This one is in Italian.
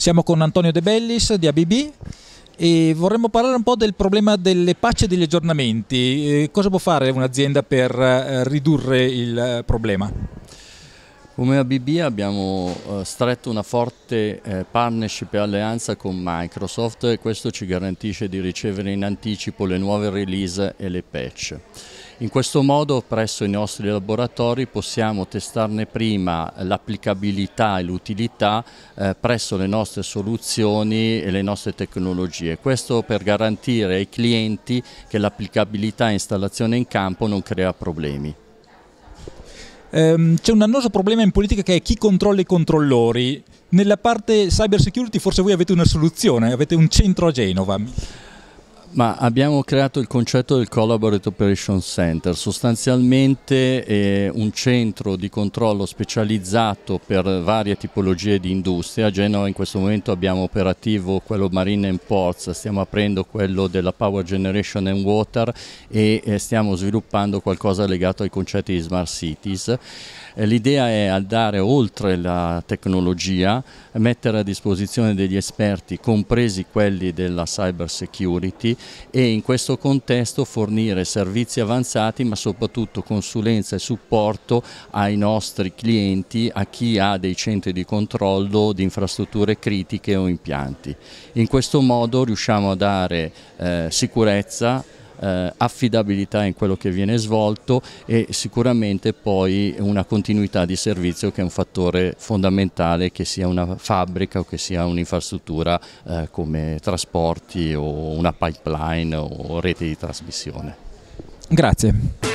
Siamo con Antonio De Bellis di ABB e vorremmo parlare un po' del problema delle pacce e degli aggiornamenti. Eh, cosa può fare un'azienda per eh, ridurre il eh, problema? Come ABB abbiamo eh, stretto una forte eh, partnership e alleanza con Microsoft e questo ci garantisce di ricevere in anticipo le nuove release e le patch. In questo modo presso i nostri laboratori possiamo testarne prima l'applicabilità e l'utilità eh, presso le nostre soluzioni e le nostre tecnologie. Questo per garantire ai clienti che l'applicabilità e installazione in campo non crea problemi ehm, c'è un annoso problema in politica che è chi controlla i controllori. Nella parte cyber security forse voi avete una soluzione, avete un centro a Genova. Ma abbiamo creato il concetto del Collaborate Operation Center, sostanzialmente eh, un centro di controllo specializzato per varie tipologie di industria. A Genova in questo momento abbiamo operativo quello Marine and Ports, stiamo aprendo quello della Power Generation and Water e eh, stiamo sviluppando qualcosa legato ai concetti di Smart Cities. Eh, l'idea è andare oltre la tecnologia, mettere a disposizione degli esperti, compresi quelli della cyber security, e in questo contesto fornire servizi avanzati ma soprattutto consulenza e supporto ai nostri clienti, a chi ha dei centri di controllo di infrastrutture critiche o impianti. In questo modo riusciamo a dare eh, sicurezza eh, affidabilità in quello che viene svolto e sicuramente poi una continuità di servizio che è un fattore fondamentale che sia una fabbrica o che sia un'infrastruttura eh, come trasporti o una pipeline o rete di trasmissione. Grazie.